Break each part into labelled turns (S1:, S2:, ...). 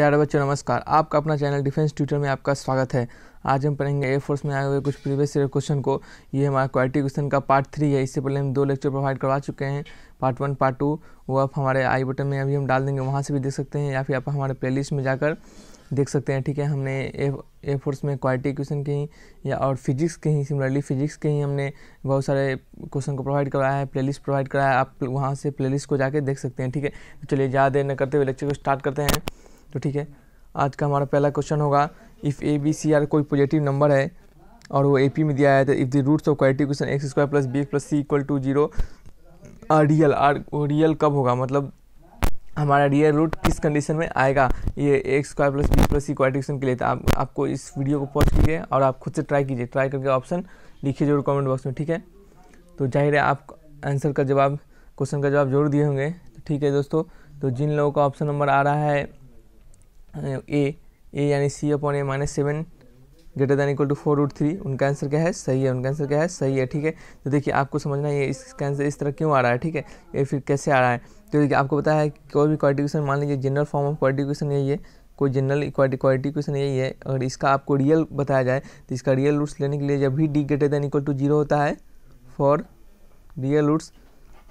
S1: प्यारे बच्चों नमस्कार आपका अपना चैनल डिफेंस ट्यूटर में आपका स्वागत है आज हम पढ़ेंगे एयरफोर्स में आए हुए कुछ प्रीवियस ईयर क्वेश्चन को ये हमारा क्वालिटी क्वेश्चन का पार्ट थ्री है इससे पहले हम दो लेक्चर प्रोवाइड करवा चुके हैं पार्ट वन पार्ट टू वो आप हमारे आई बटन में अभी हम डाल देंगे वहाँ से भी देख सकते हैं या फिर आप हमारे प्ले में जाकर देख सकते हैं ठीक है हमने ए फोर्स में क्वालिटी क्वेश्चन के ही या और फिजिक्स के ही सिमिलरली फिजिक्स के ही हमने बहुत सारे क्वेश्चन को प्रोवाइड कराया है प्लेलिस्ट प्रोवाइड कराया है आप वहाँ से प्लेलिस्ट को जाके देख सकते हैं ठीक है तो चलिए ज़्यादा देर न करते हुए लेक्चर को स्टार्ट करते हैं तो ठीक है आज का हमारा पहला क्वेश्चन होगा if A B C are कोई पॉजिटिव नंबर है और वो ए पी में दिया है तो if the roots of quality question x square plus B plus c equal to zero are real are real कब होगा मतलब हमारा रियल रूट किस कंडीशन में आएगा ये x square plus B plus c question के लिए तो आप, आपको इस वीडियो को पॉज कीजिए और आप खुद से ट्राई कीजिए ट्राई करके ऑप्शन लिखिए जरूर कॉमेंट बॉक्स में ठीक है तो जाहिर है आप आंसर का जवाब क्वेश्चन का जवाब जरूर दिए होंगे तो ठीक है दोस्तों तो जिन लोगों का ऑप्शन नंबर आ रहा है ए ए यानी C upon A minus seven greater than equal to four root three उनका आंसर क्या है सही है उनका आंसर क्या है सही है ठीक है तो देखिए आपको समझना है इसका आंसर इस तरह क्यों आ रहा है ठीक है ये फिर कैसे आ रहा है तो देखिए आपको पता है कोई भी क्वालिटी क्वेश्चन मान लीजिए general form of quality question यही है कोई जनरल इक्वालिटी क्वालिटी क्वेश्चन यही है अगर इसका आपको रियल बताया जाए तो इसका रियल रूट्स लेने के लिए जब भी D greater than equal to zero होता है फॉर रियल रूट्स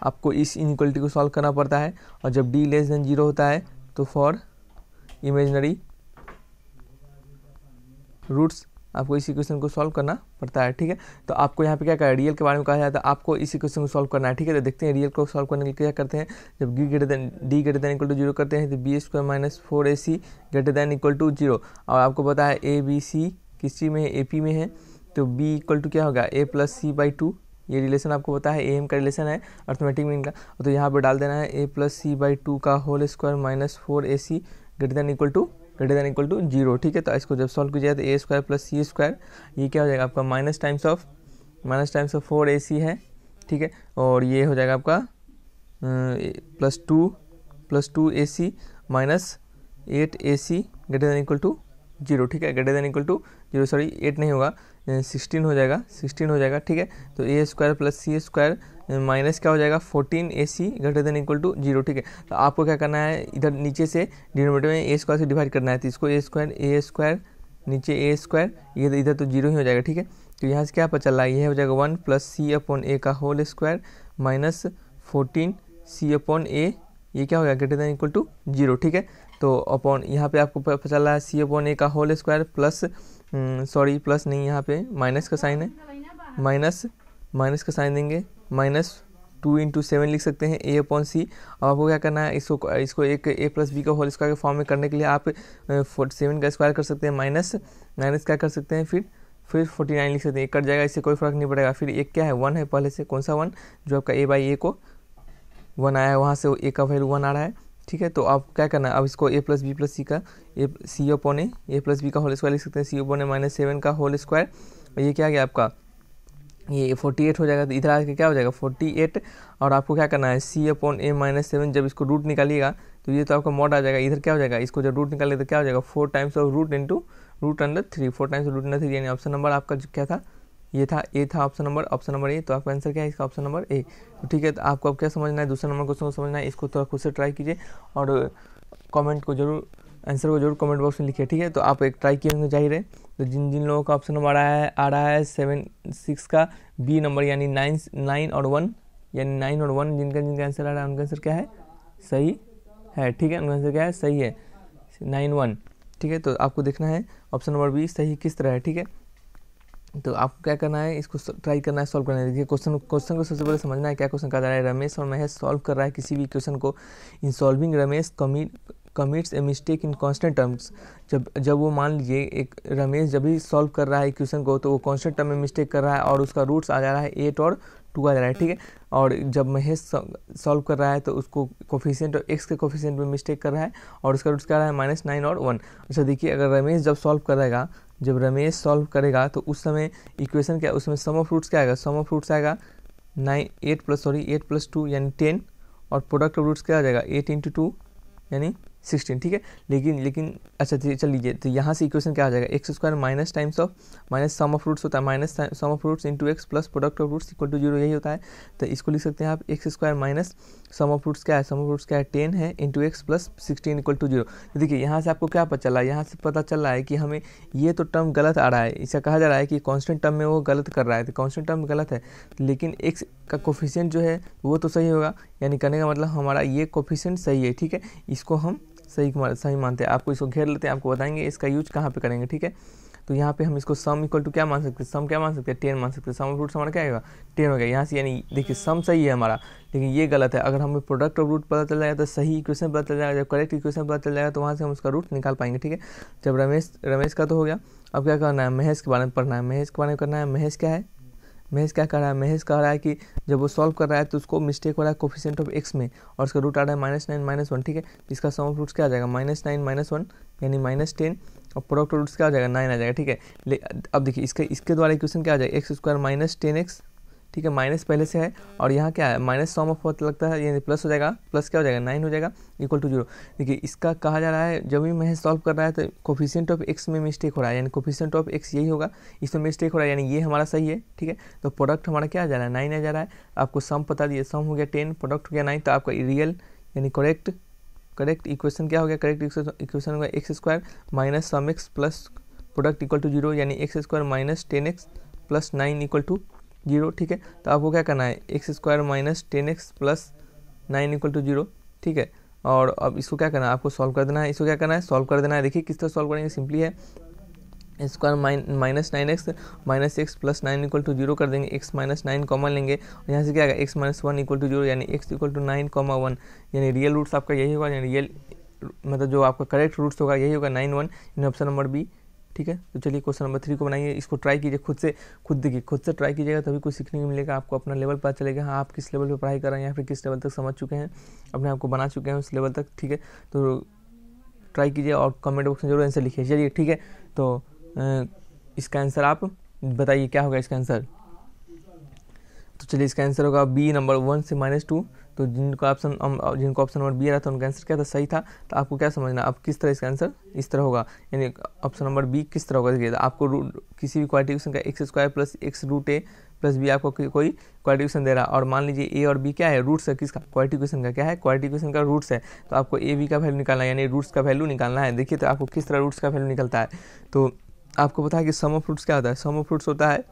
S1: आपको इस इनक्वलिटी को सॉल्व करना पड़ता है और जब डी लेस देन जीरो होता है तो फॉर इमेजनरी रूट्स आपको इसी क्वेश्चन को सॉल्व करना पड़ता है ठीक है तो आपको यहाँ पे क्या कहा रियल के बारे में कहा जाता है आपको इसी क्वेश्चन को सॉल्व करना है ठीक है तो देखते हैं रियल को सॉल्व करने के लिए क्या करते हैं जब B greater than D greater than equal to zero करते हैं तो B square minus four A C greater than equal to zero और आपको पता है ए बी सी किस चीज में है ए पी में है तो बी इक्वल टू क्या होगा A plus C by two ये रिलेशन आपको पता है ए एम का रिलेशन है अर्थमेटिक मीन का तो यहाँ पर डाल देना है A plus C by two का whole square minus four A C greater than equal to greater than equal to zero ठीक है तो इसको जब सॉल्व किया जाए तो A square plus C square ये क्या हो जाएगा आपका minus times of minus times of four A C है ठीक है और ये हो जाएगा आपका plus two plus two A C minus eight A C greater than equal to zero ठीक है greater than equal to zero sorry eight नहीं होगा सिक्सटीन अं, हो जाएगा सिक्सटीन हो जाएगा ठीक है तो A square plus C square minus क्या हो जाएगा fourteen A C greater than equal to zero ठीक है तो आपको क्या करना है इधर नीचे से डिनोमीटर में ए स्क्वायर से डिवाइड करना है तो इसको ए स्क्वायर ए स्क्वायर नीचे ए स्क्वायर ये तो इधर तो जीरो ही हो जाएगा ठीक है तो यहाँ से क्या पता चल रहा है यह हो जाएगा one plus C upon A का whole square minus fourteen C upon A ये क्या हो गया greater than equal to zero ठीक है तो अपॉन यहाँ पे आपको पता चल रहा है सी अपॉन ए का whole square plus sorry plus नहीं यहाँ पे माइनस का साइन है माइनस माइनस का साइन देंगे माइनस टू इंटू सेवन लिख सकते हैं ए अपॉन सी अब आपको क्या करना है इसको इसको एक ए प्लस बी का होल स्क्वायर के फॉर्म में करने के लिए आप फोर्टी सेवन का स्क्वायर कर सकते हैं माइनस माइनस क्या कर सकते हैं फिर फिर फोर्टी नाइन लिख सकते हैं एक कट जाएगा इससे कोई फर्क नहीं पड़ेगा फिर एक क्या है वन है पहले से कौन सा वन जो आपका ए बाई ए को वन आया है वहाँ से ए का वैल्यू वन आ रहा है ठीक है तो आप क्या करना है अब इसको A plus B plus C का A C upon A plus B का होल स्क्वायर लिख सकते हैं C upon minus seven का होल स्क्वायर ये क्या गया आपका ये 48 हो जाएगा तो इधर आके क्या हो जाएगा 48 और आपको क्या करना है C upon A minus seven जब इसको रूट निकालिएगा तो ये तो आपका मॉड आ जाएगा इधर क्या हो जाएगा इसको जब रूट निकाले तो क्या हो जाएगा four times of root into root under three four times root under three यानी ऑप्शन नंबर आपका क्या था ये था ए था option number option number A तो आपका आंसर क्या है इसका ऑप्शन नंबर ए तो ठीक है तो आपको अब क्या समझना है दूसरा नंबर क्वेश्चन को समझना है इसको थोड़ा खुद से ट्राई कीजिए और कमेंट को जरूर आंसर को जरूर कमेंट बॉक्स में लिखिए ठीक है तो आप एक ट्राई किए होंगे जाहिर है तो जिन जिन लोगों का ऑप्शन नंबर आया है आ रहा है सेवन सिक्स का बी नंबर यानी नाइन नाइन और वन यानी नाइन और वन जिनका जिनका आंसर आ रहा है उनका आंसर क्या है सही है ठीक है उनका आंसर क्या है सही है नाइन वन ठीक है तो आपको देखना है ऑप्शन नंबर बी सही किस तरह है ठीक है तो आपको क्या करना है इसको ट्राई करना है सॉल्व करना है देखिए क्वेश्चन क्वेश्चन को सबसे पहले समझना है क्या क्वेश्चन कहा जा रहा है रमेश और महेश सॉल्व कर रहा है किसी भी क्वेश्चन को इन सॉल्विंग रमेश कमी commits a mistake in constant terms जब जब वो मान लीजिए एक रमेश जब भी सॉल्व कर रहा है क्वेश्चन को तो वो कॉन्स्टेंट टर्म में मिस्टेक कर रहा है और उसका रूट्स आ जा रहा है एट और टू आ जा रहा है ठीक है और जब महेश सॉल्व कर रहा है तो उसको कोफिशियंट और एक्स के कोफिशियंट में मिस्टेक कर रहा है और उसका रूट्स क्या रहा है माइनस नाइन और वन अच्छा देखिए अगर रमेश जब सॉल्व करेगा जब रमेश सॉल्व करेगा तो उस समय इक्वेशन क्या उसमें सम ऑफ रूट्स क्या आएगा सम ऑफ रूट्स आएगा nine eight plus sorry eight plus two यानी टेन और प्रोडक्ट ऑफ रूट्स क्या आ जाएगा एट इंटू टू यानी सिक्सटीन ठीक है लेकिन लेकिन अच्छा तो चल लीजिए तो यहाँ से इक्वेशन क्या आ जाएगा x square minus times of minus sum of roots होता है minus sum of roots into x plus product of roots equal to zero यही होता है तो इसको लिख सकते हैं आप x square minus sum of roots क्या है सम ऑफ रूट्स क्या है टेन है into x plus sixteen equal to zero देखिए यहाँ से आपको क्या पता चला है यहाँ से पता चल रहा है कि हमें ये तो टर्म गलत आ रहा है इसे कहा जा रहा है कि कांस्टेंट टर्म में वो गलत कर रहा है तो कांस्टेंट टर्म गलत है लेकिन एक्स का कोफिशियंट जो है वो तो सही होगा यानी कहने का मतलब हमारा ये कोफिशियंट सही है ठीक है इसको हम सही सही मानते हैं आपको इसको घेर लेते हैं आपको बताएंगे इसका यूज कहाँ पर करेंगे ठीक है तो यहाँ पे हम इसको सम इक्वल टू क्या मान सकते हैं सम क्या मान सकते हैं टेन मान सकते हैं सम ऑफ रूट्स हमारा क्या आएगा टेन हो गया यहाँ से यानी देखिए सम सही है हमारा लेकिन ये गलत है अगर हमें प्रोडक्ट ऑफ रूट पता चल जाएगा तो सही इक्वेशन पता चल जाएगा जब करेक्ट इक्वेशन पता चल जाएगा तो वहाँ से हम उसका रूट निकाल पाएंगे ठीक है जब रमेश रमेश का तो हो गया अब क्या करना है महेश के बारे में पढ़ना है महेश के बारे में करना है महेश क्या है महेश क्या कर रहा है महेश कह रहा है कि जब वो सॉल्व कर रहा है तो उसको मिस्टेक हो रहा है कोफिशेंट ऑफ एक्स में और उसका रूट आ रहा है माइनस नाइन माइनस वन ठीक है तो इसका सम ऑफ रूट्स क्या आ जाएगा माइनस नाइन माइनस वन यानी माइनस टेन और प्रोडक्ट रूट्स क्या हो जाएगा नाइन आ जाएगा ठीक है अब देखिए इसके इसके द्वारा इक्वेशन क्या आ जाएगा x square minus ten x ठीक है माइनस पहले से है और यहाँ क्या है माइनस सम ऑफ लगता है यानी प्लस हो जाएगा प्लस क्या हो जाएगा नाइन हो जाएगा इक्वल टू जीरो देखिए इसका कहा जा रहा है जब भी मैं सॉल्व कर रहा है तो कोफिशियंट ऑफ एक्स में मिस्टेक हो रहा है यानी कोफिशियंट ऑफ एक्स यही होगा इसमें मिस्टेक हो रहा है यानी ये हमारा सही है ठीक है तो प्रोडक्ट हमारा क्या आ जा रहा है नाइन आ जा रहा है आपको सम पता दिए सम हो गया टेन प्रोडक्ट हो गया नाइन तो आपका रियल यानी करेक्ट करेक्ट इक्वेशन क्या हो गया करेक्ट इक्वेशन होगा x square minus sum x plus product equal to zero यानी x square minus ten x plus nine equal to zero ठीक है तो आपको क्या करना है x square minus ten x plus nine equal to zero ठीक है और अब इसको क्या करना है आपको सॉल्व कर देना है इसको क्या करना है सॉल्व कर देना है देखिए किस तरह सॉल्व करेंगे सिंपली है square minus nine x minus x plus nine equal to zero कर देंगे एक्स माइनस नाइन कॉमन लेंगे और यहाँ से क्या आएगा x minus one equal to zero यानी x equal to nine comma one यानी रियल रूट्स आपका यही होगा यानी रियल मतलब जो आपका करेक्ट रूट्स होगा यही होगा नाइन वन यानी ऑप्शन नंबर बी ठीक है तो चलिए क्वेश्चन नंबर थ्री को बनाइए इसको ट्राई कीजिए खुद से खुद देखिए खुद से ट्राई कीजिएगा तभी कुछ सीखने को मिलेगा आपको अपना लेवल पता चलेगा हाँ आप किस लेवल पर पढ़ाई कर रहे हैं या फिर किस लेवल तक समझ चुके हैं अपने आपको बना चुके हैं उस लेवल तक ठीक है तो ट्राई कीजिए और कमेंट बॉक्स में जरूर आंसर लिखिए चलिए ठीक है तो इसका आंसर आप बताइए क्या होगा इसका आंसर तो चलिए इसका आंसर होगा बी नंबर वन से माइनस टू तो जिनको ऑप्शन जिनको ऑप्शन नंबर बी आ रहा था उनका आंसर क्या था सही था तो आपको क्या समझना आप किस तरह इसका आंसर इस तरह होगा यानी ऑप्शन नंबर बी किस तरह होगा देखिए आपको किसी भी क्वालिफिकेशन का X square plus X root A plus B आपको कोई क्वालिटिक्वेशन दे रहा और मान लीजिए ए और बी क्या है रूट्स है किसका क्वेश्चन का क्या है क्वालिफिकेशन का रूट्स है तो आपको ए बी का वैल्यू निकालना है यानी रूट्स का वैल्यू निकालना है देखिए तो आपको किस तरह रूट्स का वैल्यू निकलता है तो आपको पता है कि सम ऑफ फ्रूट्स क्या होता है सम ऑफ फ्रूट्स होता है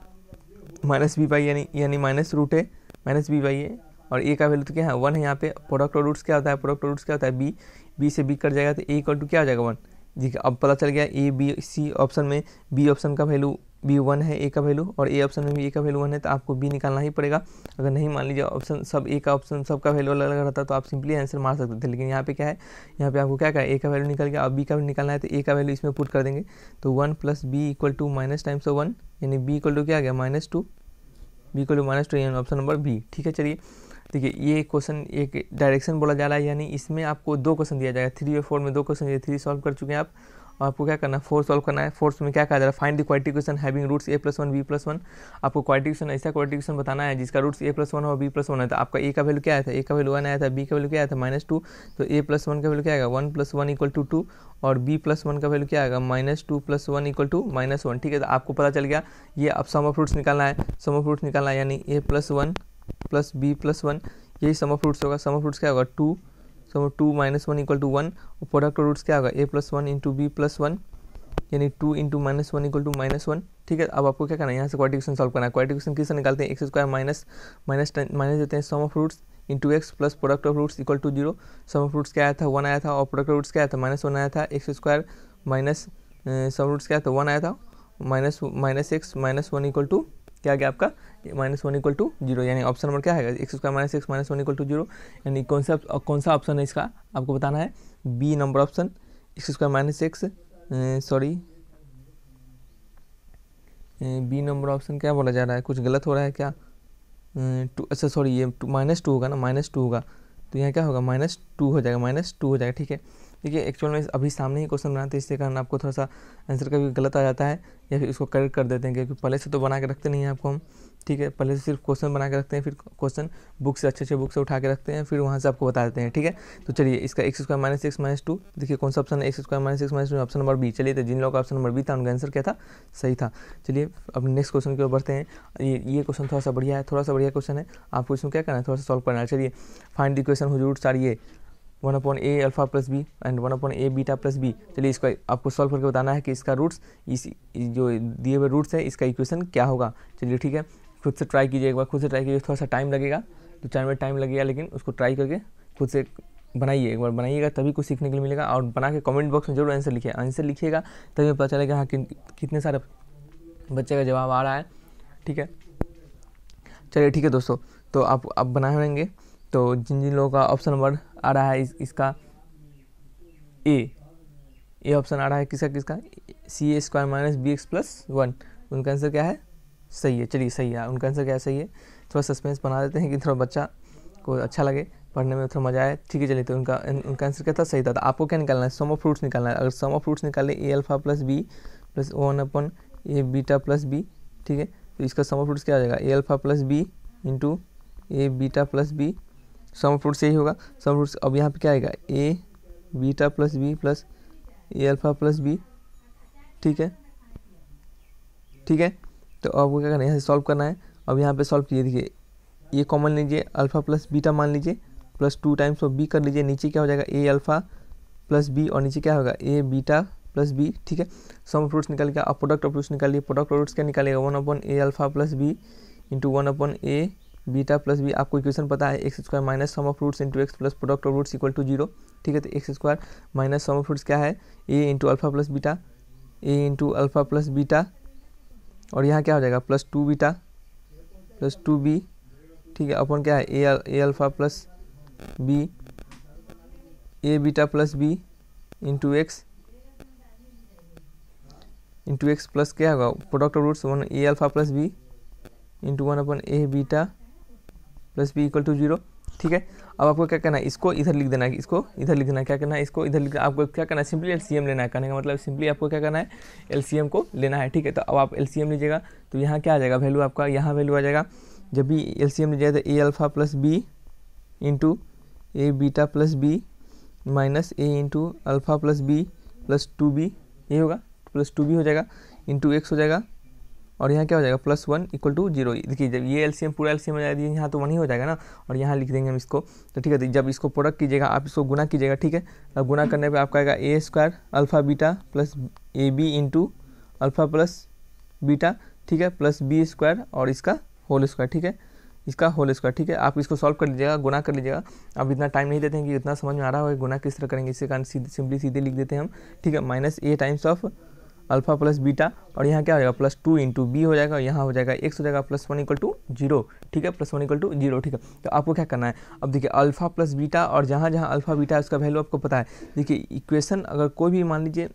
S1: माइनस बी बाई यानी यानी माइनस रूट है माइनस बी बाई ए और ए का वैल्यू तो क्या है वन है यहाँ पे प्रोडक्ट और रूट्स क्या होता है प्रोडक्ट और रूट्स क्या होता है बी बी से बी कट जाएगा तो ए इक्वल टू क्या हो जाएगा वन देखिए अब पता चल गया ए बी सी ऑप्शन में बी ऑप्शन का वैल्यू बी वन है ए का वैल्यू और ए ऑप्शन में भी ए का वैल्यू वन है तो आपको बी निकालना ही पड़ेगा अगर नहीं मान लीजिए ऑप्शन सब ए का ऑप्शन सब का वैल्यू अलग अलग रहता तो आप सिंपली आंसर मार सकते थे लेकिन यहाँ पे क्या है यहाँ पे आपको क्या क्या ए का वैल्यू निकल गया अब बी का भी निकालना है तो ए का वैल्यू इसमें पुट कर देंगे तो one plus B equal to minus times one यानी बी इक्वल टू क्या गया minus two B equal to minus two यानी ऑप्शन नंबर बी ठीक है चलिए देखिए ये क्वेश्चन एक डायरेक्शन बोला जा रहा है यानी इसमें आपको दो क्वेश्चन दिया जाएगा थ्री और फोर में दो क्वेश्चन थ्री सॉल्व कर चुके हैं आप आपको क्या करना है फोर सॉल्व करना है फोर्स में क्या कहा जा रहा है find the quality question having roots A plus one B plus one आपको क्वालिटी क्वेश्चन ऐसा क्वालिटी क्वेश्चन बताना है जिसका रूट्स ए प्लस वन और बी प्लस वन है तो आपका ए का वैल्यू क्या आया था ए का वैल्यू वन आया था बी का वैल्यू क्या आया था माइनस टू तो ए प्लस वन का वैल्यू क्या आएगा one plus one equal to two two B plus one का वैल्यू क्या आएगा minus two plus one equal to minus one ठीक है तो आपको पता चल गया ये अब सम ऑफ रूट्स निकालना है सम ऑफ रूट्स निकालना है यानी A plus one plus B plus one यही सम ऑफ रूट्स होगा सम ऑफ रूट्स क्या होगा two so two minus one equal to one और प्रोडक्ट रूट्स क्या होगा A plus one into B plus one यानी two into minus one equal to minus one ठीक है अब आपको क्या करना है यहाँ से क्वाटिक्वेशन सॉल्व करना है क्वाटिक्वेशन किससे निकालते हैं X square minus minus ten minus देते हैं sum of roots into x plus product of roots equal to zero sum of roots क्या आया था वन आया था और प्रोडक्ट रूट्स क्या आया था माइनस वन आया था X square minus sum roots क्या आया था वन आया था minus minus X minus one equal to क्या आ गया आपका minus one equal to zero यानी ऑप्शन नंबर क्या है x square minus X minus one equal to zero यानी कौन सा कौन सा ऑप्शन है इसका आपको बताना है B number option X square minus X sorry B number option क्या बोला जा रहा है कुछ गलत हो रहा है क्या टू अच्छा सॉरी ये माइनस टू होगा ना माइनस टू होगा तो यहाँ क्या होगा माइनस टू हो जाएगा माइनस टू हो जाएगा ठीक है देखिए एक्चुअल में अभी सामने ही क्वेश्चन बनाते हैं इसके कारण आपको थोड़ा सा आंसर कभी गलत आ जाता है या फिर इसको करेक्ट कर देते हैं क्योंकि पहले से तो बना के रखते नहीं हैं आपको हम ठीक है पहले से सिर्फ क्वेश्चन बना के रखते हैं फिर क्वेश्चन बुक से अच्छे अच्छे बुक से उठा के रखते हैं फिर वहाँ से आपको बता देते हैं ठीक है तो चलिए इसका X square minus X minus two देखिए कौन सा ऑप्शन है x square minus X minus two option number B चलिए तो जिन लोगों का ऑप्शन नंबर बी था उनका आंसर क्या था सही था चलिए अब नेक्स्ट क्वेश्चन की ओर बढ़ते हैं ये ये क्वेश्चन थोड़ा सा बढ़िया है थोड़ा सा बढ़िया क्वेश्चन है आपको इसमें क्या करना है थोड़ा सा सॉल्व करना है चलिए फाइंड इक्वेशन हुजूर सारिए one upon A alpha plus B and one upon A beta plus B चलिए इसको आपको सॉल्व करके बताना है कि इसका रूट्स इस जो दिए हुए रूट्स है इसका इक्वेशन क्या होगा चलिए ठीक है खुद से ट्राई कीजिए एक बार खुद से ट्राई कीजिए थोड़ा सा टाइम लगेगा दो चार मिनट टाइम लगेगा लेकिन उसको ट्राई करके खुद से बनाइए एक बार बनाइएगा तभी कुछ सीखने के लिए मिलेगा और बना के कमेंट बॉक्स में जरूर आंसर लिखिए आंसर लिखिएगा तभी पता चलेगा हाँ कि, कितने सारे बच्चे का जवाब आ रहा है ठीक है चलिए ठीक है दोस्तों तो आप आप बनाए होंगे तो जिन जिन लोगों का ऑप्शन नंबर आ रहा है इस, इसका ए ए ऑप्शन आ रहा है किसका किसका C A square minus B X plus one उनका आंसर क्या है सही है चलिए सही है उनका आंसर क्या है सही है थोड़ा सस्पेंस बना देते हैं कि थोड़ा बच्चा को अच्छा लगे पढ़ने में थोड़ा मजा आए ठीक है चलिए तो उनका उनका आंसर क्या था सही था, था तो आपको क्या निकालना है सम ऑफ फ्रूट्स निकालना है अगर सम ऑफ फ्रूट्स निकाले A alpha plus B plus one upon A beta plus B ठीक है तो इसका सम ऑफ फ्रूट्स क्या आ जाएगा A alpha plus B into A beta plus B sum fruits यही होगा सम फ्रूट्स अब यहाँ पे क्या आएगा A beta plus B plus A alpha plus B ठीक है ठीक है तो अब क्या करना है यहाँ से सॉल्व करना है अब यहाँ पे सॉल्व कीजिए देखिए ये कॉमन लीजिए अल्फ़ा प्लस बीटा मान लीजिए plus two times of B कर लीजिए नीचे क्या हो जाएगा ए अल्फ़ा प्लस बी और नीचे क्या होगा ए बीटा प्लस बी ठीक है सम फ्रूट्स निकाल के आप प्रोडक्ट ऑफ फ्रूट्स निकालिए प्रोडक्ट ऑफ फ्रूट्स क्या निकालेगा one upon A alpha plus B into one upon A beta plus B आपको इक्वेशन पता है x square minus sum of roots into x plus product of roots equal to zero ठीक है तो X square minus sum of roots क्या है A into alpha plus beta A into alpha plus beta और यहाँ क्या हो जाएगा plus two beta plus two B ठीक है अपन क्या है A A alpha plus B A beta plus B into X into x plus क्या होगा product of roots one A alpha plus B into one upon A beta plus B equal to zero ठीक है अब आपको क्या करना है इसको इधर लिख देना है इसको इधर लिख देना है क्या करना है इसको इधर लिख आपको क्या करना है सिंपली एल लेना है कहने का मतलब सिंपली आपको क्या करना है एल को लेना है ठीक है तो अब आप एल लीजिएगा तो यहाँ क्या आ जाएगा वैल्यू आपका यहाँ वैल्यू आ जाएगा जब भी एल सी एम लीजिएगा तो A alpha plus B into A beta plus B minus A into alpha plus B plus two B ये होगा प्लस टू बी हो जाएगा इंटू एक्स हो जाएगा और यहाँ क्या हो जाएगा plus one equal to zero देखिए जब ये एलसीएम पूरा एलसीएम हो जाएगा यहाँ तो वन ही हो जाएगा ना और यहाँ लिख देंगे हम इसको तो ठीक है तो जब इसको प्रोडक्ट कीजिएगा आप इसको गुना कीजिएगा ठीक है अब गुना हम्म। करने पर आपका आएगा A square alpha beta plus A B into alpha plus beta ठीक है प्लस बी स्क्वायर और इसका होल स्क्वायर ठीक है इसका होल स्क्वायर ठीक है आप इसको सॉल्व कर लीजिएगा गुना कर लीजिएगा अब इतना टाइम नहीं देते हैं कि इतना समझ में आ रहा होगा गुना किस तरह करेंगे इसके कारण सीधे सिंपली सीधे लिख देते हैं हम ठीक है minus A times of alpha plus beta और यहाँ क्या हो जाएगा प्लस टू इंटू बी हो जाएगा यहाँ हो जाएगा एक्स हो जाएगा plus one equal to zero ठीक है plus one equal to zero ठीक है तो आपको क्या करना है अब देखिए अल्फा प्लस बीटा और जहाँ जहाँ अल्फा बीटा है उसका वैल्यू आपको पता है देखिए इक्वेशन अगर कोई भी मान लीजिए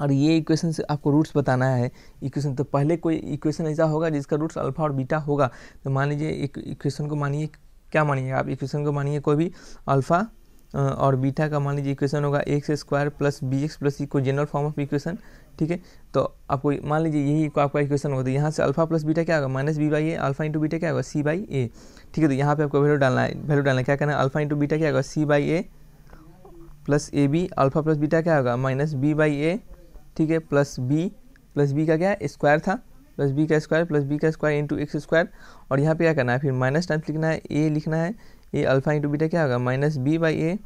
S1: और ये इक्वेशन से आपको रूट्स बताना है इक्वेशन तो पहले कोई इक्वेशन ऐसा होगा जिसका रूट्स अल्फा और बीटा होगा तो मान लीजिए एक इक्वेशन को मानिए क्या मानिए आप इक्वेशन को मानिए कोई भी अल्फा और बीटा का मान लीजिए इक्वेशन होगा x square plus B X plus E को जनरल फॉर्म ऑफ इक्वेशन ठीक है तो आपको मान लीजिए यही आपका इक्वेशन होगा तो यहाँ से अल्फा प्लस बीटा क्या होगा minus B by A alpha into beta क्या होगा सी बाई ए ठीक है तो यहाँ पे आपको वैल्यू डालना है वैल्यू डालना है क्या करना है अल्फा इंटू बीटा क्या होगा C by A plus A B alpha plus beta क्या होगा माइनस बी बाई ए ठीक है प्लस बी प्लस बी का क्या है स्क्वायर था प्लस बी का स्क्वायर प्लस बी का स्क्वायर इंटू एक्स स्क्वायर और यहाँ पर क्या करना है फिर माइनस टाइम्स लिखना है ए लिखना है ए अल्फा इंटू बीटा क्या होगा minus B by A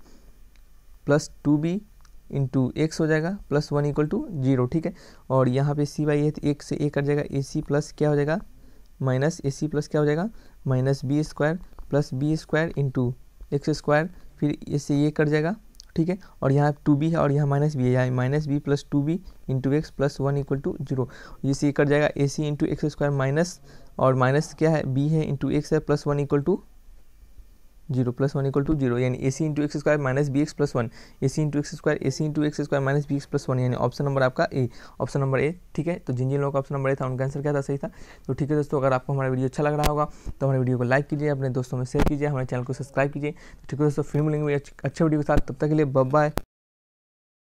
S1: plus two B into X हो जाएगा plus one equal to zero ठीक है और यहाँ पे सी बाई ए एक से ए कट जाएगा ए सी प्लस क्या हो जाएगा माइनस ए सी प्लस क्या हो जाएगा minus B square plus B square into X square फिर ए से ये कट जाएगा ठीक है और यहाँ टू बी है और यहाँ माइनस बी है यहाँ minus B plus two B into x plus one equal to zero ये कट जाएगा A C into X square minus और माइनस क्या है बी है इंटू एक्स है plus one equal to zero plus one equal to zero यानी A C into X square minus B X plus one A C into X square A C into X square minus B X plus one यानी option number आपका A option number ए ठीक है तो जिन जिन लोगों का option number ए था उनका answer क्या था सही था तो ठीक है दोस्तों अगर आपको हमारा वीडियो अच्छा लग रहा होगा तो हमारे वीडियो को लाइक कीजिए अपने दोस्तों में शेयर कीजिए हमारे चैनल को सब्सक्राइब कीजिए तो ठीक है दोस्तों फिर मिलेंगे अच्छा वीडियो के साथ तब तक के लिए बाय